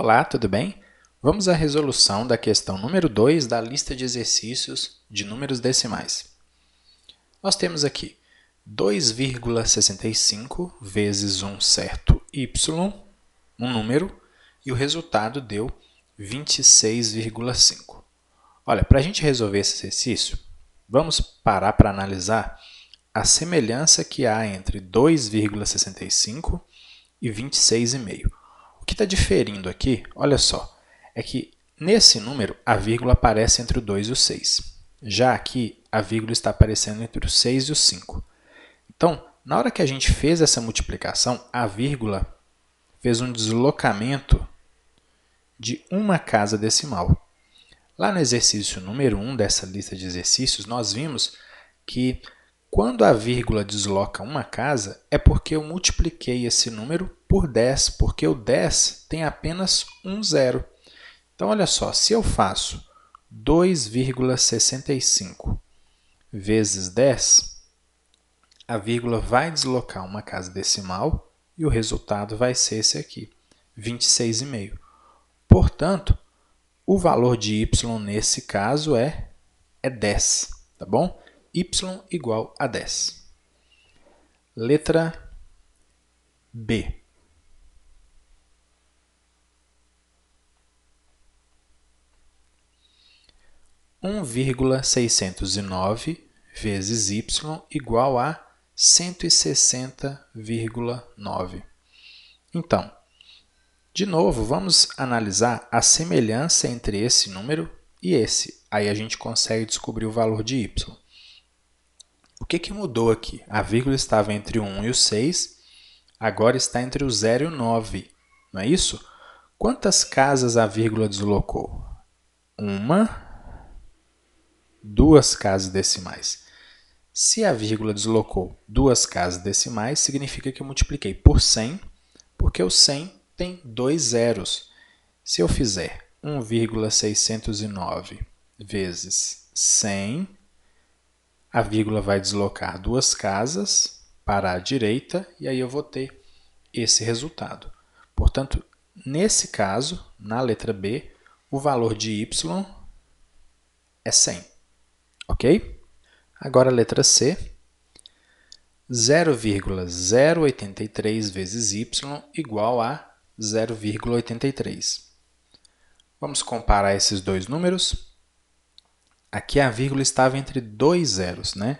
Olá, tudo bem? Vamos à resolução da questão número 2 da lista de exercícios de números decimais. Nós temos aqui 2,65 vezes um certo y, um número, e o resultado deu 26,5. Olha, para a gente resolver esse exercício, vamos parar para analisar a semelhança que há entre 2,65 e 26,5 que está diferindo aqui, olha só, é que nesse número a vírgula aparece entre o 2 e o 6. Já aqui a vírgula está aparecendo entre o 6 e o 5. Então, na hora que a gente fez essa multiplicação, a vírgula fez um deslocamento de uma casa decimal. Lá no exercício número 1 um dessa lista de exercícios, nós vimos que quando a vírgula desloca uma casa, é porque eu multipliquei esse número por 10, porque o 10 tem apenas um zero. Então, olha só, se eu faço 2,65 vezes 10, a vírgula vai deslocar uma casa decimal e o resultado vai ser esse aqui, 26,5. Portanto, o valor de y nesse caso é, é 10, tá bom? y igual a 10. Letra B. 1,609 vezes y igual a 160,9. Então, de novo, vamos analisar a semelhança entre esse número e esse. Aí a gente consegue descobrir o valor de y. O que, que mudou aqui? A vírgula estava entre o 1 e o 6, agora está entre o 0 e o 9, não é isso? Quantas casas a vírgula deslocou? Uma, duas casas decimais. Se a vírgula deslocou duas casas decimais, significa que eu multipliquei por 100, porque o 100 tem dois zeros. Se eu fizer 1,609 vezes 100, a vírgula vai deslocar duas casas para a direita e aí eu vou ter esse resultado. Portanto, nesse caso, na letra B, o valor de y é 100 ok? Agora a letra C. 0,083 vezes y igual a 0,83. Vamos comparar esses dois números. Aqui a vírgula estava entre dois zeros, né?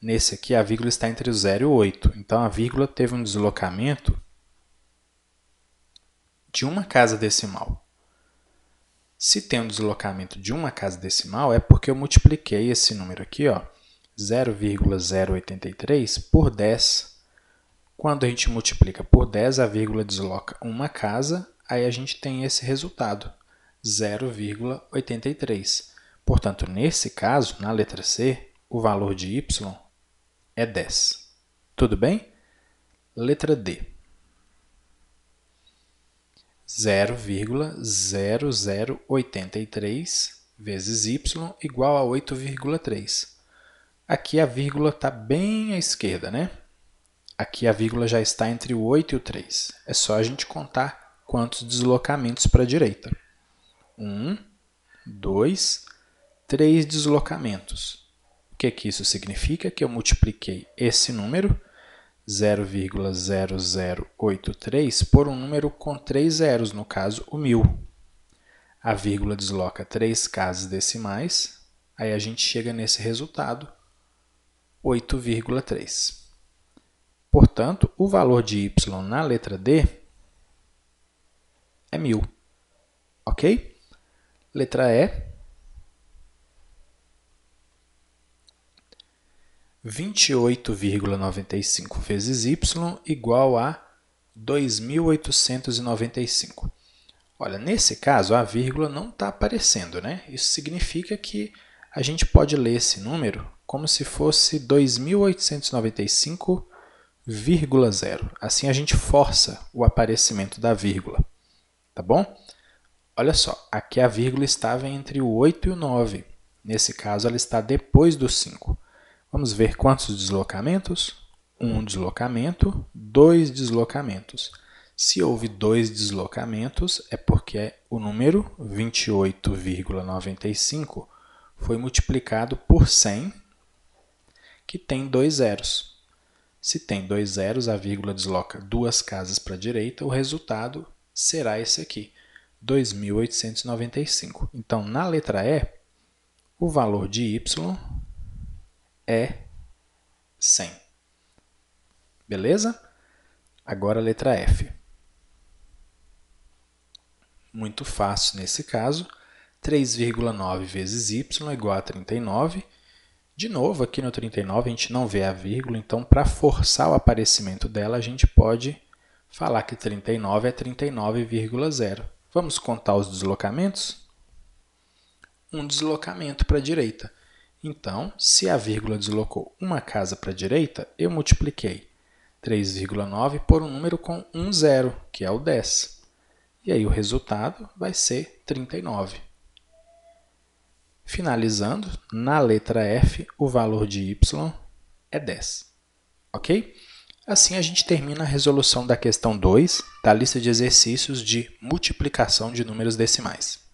Nesse aqui a vírgula está entre o 0 e o 8. Então a vírgula teve um deslocamento de uma casa decimal. Se tem um deslocamento de uma casa decimal, é porque eu multipliquei esse número aqui, ó, 0,083 por 10. Quando a gente multiplica por 10, a vírgula desloca uma casa, aí a gente tem esse resultado, 0,83. Portanto, nesse caso, na letra C, o valor de y é 10. Tudo bem? Letra D. 0,0083 vezes y igual a 8,3. Aqui a vírgula está bem à esquerda, né? Aqui a vírgula já está entre o 8 e o 3. É só a gente contar quantos deslocamentos para a direita. 1, 2, 3 deslocamentos. O que, que isso significa? Que eu multipliquei esse número 0,0083 por um número com três zeros, no caso o mil. A vírgula desloca três casas decimais, aí a gente chega nesse resultado, 8,3. Portanto, o valor de y na letra D é 1000, ok? Letra E, 28,95 vezes y igual a 2.895. Olha, nesse caso, a vírgula não está aparecendo, né? Isso significa que a gente pode ler esse número como se fosse 2.895,0. Assim, a gente força o aparecimento da vírgula, tá bom? Olha só, aqui a vírgula estava entre o 8 e o 9. Nesse caso, ela está depois do 5. Vamos ver quantos deslocamentos? Um deslocamento, dois deslocamentos. Se houve dois deslocamentos, é porque o número 28,95 foi multiplicado por 100, que tem dois zeros. Se tem dois zeros, a vírgula desloca duas casas para a direita, o resultado será esse aqui, 2.895. Então, na letra E, o valor de y é 100. Beleza? Agora a letra F. Muito fácil nesse caso. 3,9 vezes y é igual a 39. De novo, aqui no 39 a gente não vê a vírgula, então para forçar o aparecimento dela, a gente pode falar que 39 é 39,0. Vamos contar os deslocamentos? Um deslocamento para a direita. Então, se a vírgula deslocou uma casa para a direita, eu multipliquei 3,9 por um número com um zero, que é o 10. E aí o resultado vai ser 39. Finalizando, na letra F, o valor de y é 10. Ok? Assim, a gente termina a resolução da questão 2 da lista de exercícios de multiplicação de números decimais.